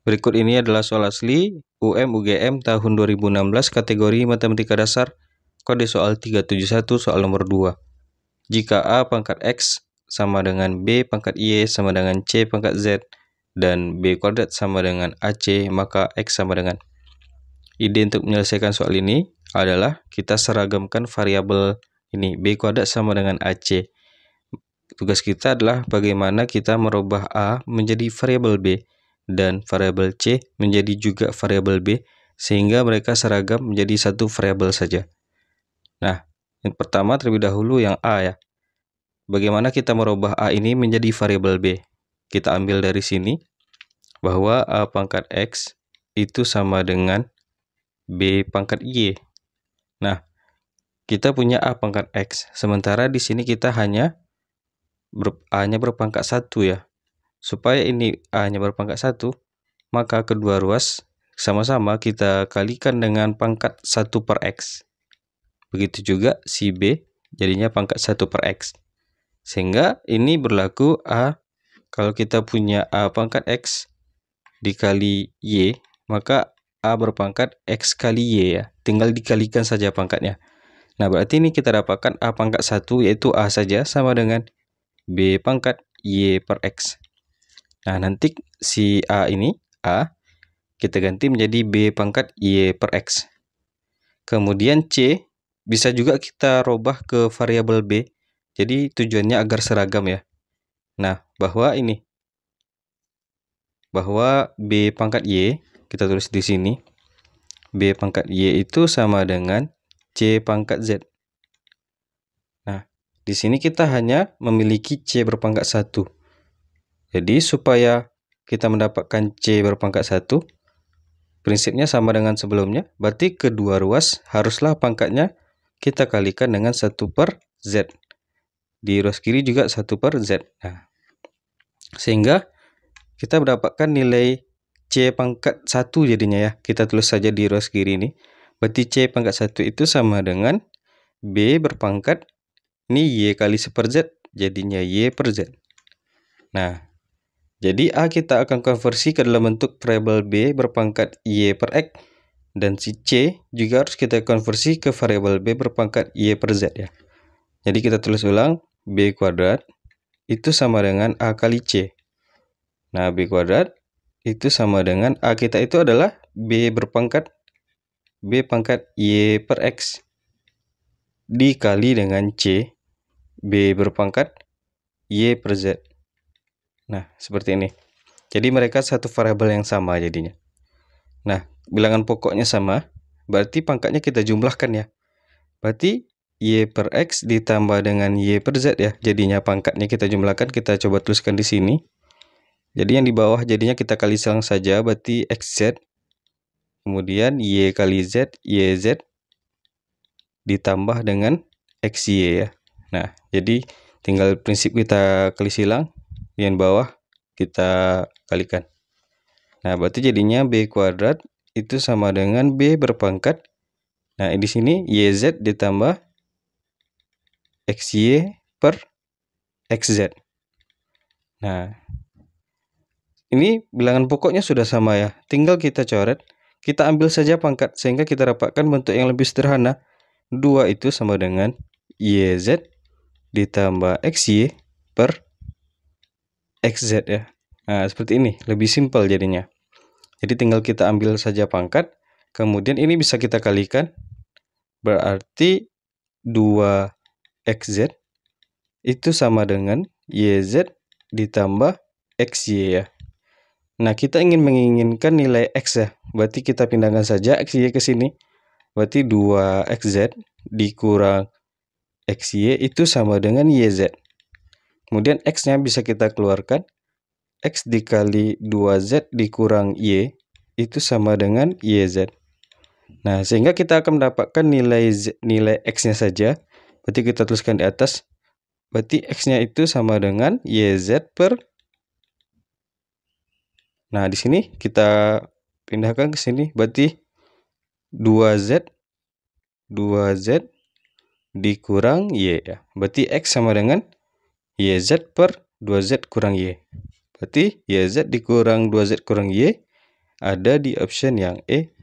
Berikut ini adalah soal asli UM UGM tahun 2016 kategori Matematika Dasar kode soal 371 soal nomor 2. Jika A pangkat X sama dengan B pangkat Y sama dengan C pangkat Z dan B kuadrat sama dengan AC maka X sama dengan Ide untuk menyelesaikan soal ini adalah kita seragamkan variabel ini B kuadrat sama dengan AC tugas kita adalah bagaimana kita merubah A menjadi variabel B dan variabel C menjadi juga variabel B sehingga mereka seragam menjadi satu variabel saja. Nah, yang pertama terlebih dahulu yang A ya. Bagaimana kita merubah A ini menjadi variabel B? Kita ambil dari sini bahwa A pangkat X itu sama dengan B pangkat Y. Nah, kita punya A pangkat X, sementara di sini kita hanya A-nya berpangkat 1 ya. Supaya ini a hanya berpangkat satu maka kedua ruas sama-sama kita kalikan dengan pangkat 1 per X. Begitu juga si B jadinya pangkat 1 per X. Sehingga ini berlaku A, kalau kita punya A pangkat X dikali Y, maka A berpangkat X kali Y ya. Tinggal dikalikan saja pangkatnya. Nah, berarti ini kita dapatkan A pangkat 1 yaitu A saja sama dengan B pangkat Y per X. Nah, nanti si A ini, A, kita ganti menjadi B pangkat Y per X. Kemudian C, bisa juga kita robah ke variabel B. Jadi tujuannya agar seragam ya. Nah, bahwa ini. Bahwa B pangkat Y, kita tulis di sini. B pangkat Y itu sama dengan C pangkat Z. Nah, di sini kita hanya memiliki C berpangkat 1. Jadi supaya kita mendapatkan C berpangkat 1, prinsipnya sama dengan sebelumnya, berarti kedua ruas haruslah pangkatnya kita kalikan dengan 1 per Z. Di ruas kiri juga 1 per Z. Nah, sehingga kita mendapatkan nilai C pangkat 1 jadinya ya. Kita tulis saja di ruas kiri ini. Berarti C pangkat 1 itu sama dengan B berpangkat ini Y kali 1 per Z. Jadinya Y per Z. Nah, jadi A kita akan konversi ke dalam bentuk variabel B berpangkat Y per X dan si C juga harus kita konversi ke variabel B berpangkat Y per Z ya. Jadi kita tulis ulang B kuadrat itu sama dengan A kali C. Nah B kuadrat itu sama dengan A kita itu adalah B berpangkat B pangkat Y per X dikali dengan C B berpangkat Y per Z. Nah, seperti ini. Jadi mereka satu variabel yang sama jadinya. Nah, bilangan pokoknya sama, berarti pangkatnya kita jumlahkan ya. Berarti Y per X ditambah dengan Y per Z ya. Jadinya pangkatnya kita jumlahkan, kita coba tuliskan di sini. Jadi yang di bawah jadinya kita kali selang saja, berarti x z Kemudian Y kali Z, y z ditambah dengan x y ya. Nah, jadi tinggal prinsip kita kali silang yang bawah kita kalikan. Nah, berarti jadinya B kuadrat itu sama dengan B berpangkat. Nah, di sini YZ ditambah XY per XZ. Nah, ini bilangan pokoknya sudah sama ya. Tinggal kita coret. Kita ambil saja pangkat sehingga kita dapatkan bentuk yang lebih sederhana. 2 itu sama dengan YZ ditambah XY per XZ. XZ ya. Nah, seperti ini, lebih simpel jadinya. Jadi tinggal kita ambil saja pangkat, kemudian ini bisa kita kalikan, berarti 2XZ itu sama dengan YZ ditambah XY ya. Nah, kita ingin menginginkan nilai X ya, berarti kita pindahkan saja XY ke sini, berarti 2XZ dikurang XY itu sama dengan YZ. Kemudian X-nya bisa kita keluarkan. X dikali 2Z dikurang Y itu sama dengan YZ. Nah, sehingga kita akan mendapatkan nilai Z, nilai X-nya saja. Berarti kita tuliskan di atas. Berarti X-nya itu sama dengan YZ per... Nah, di sini kita pindahkan ke sini. Berarti 2Z 2Z dikurang Y ya. Berarti X sama dengan YZ per 2Z kurang Y. Berarti YZ dikurang 2Z kurang Y ada di option yang E